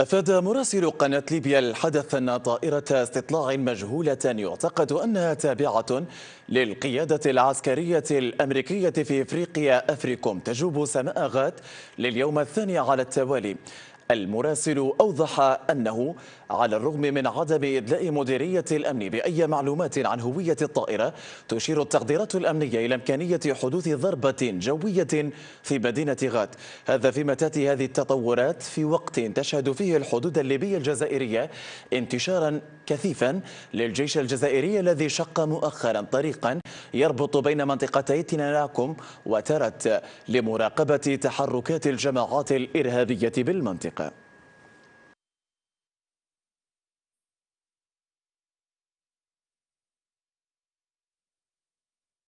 أفاد مراسل قناة ليبيا الحدث أن طائرة استطلاع مجهولة يعتقد أنها تابعة للقيادة العسكرية الأمريكية في إفريقيا أفريكوم تجوب سماء غات لليوم الثاني على التوالي المراسل أوضح أنه على الرغم من عدم إدلاء مديرية الأمن بأي معلومات عن هوية الطائرة تشير التقديرات الأمنية إلى إمكانية حدوث ضربة جوية في مدينة غات هذا فيما تأتي هذه التطورات في وقت تشهد فيه الحدود الليبية الجزائرية انتشارا كثيفا للجيش الجزائري الذي شق مؤخرا طريقا يربط بين منطقتي تنالاكم وترت لمراقبة تحركات الجماعات الإرهابية بالمنطقة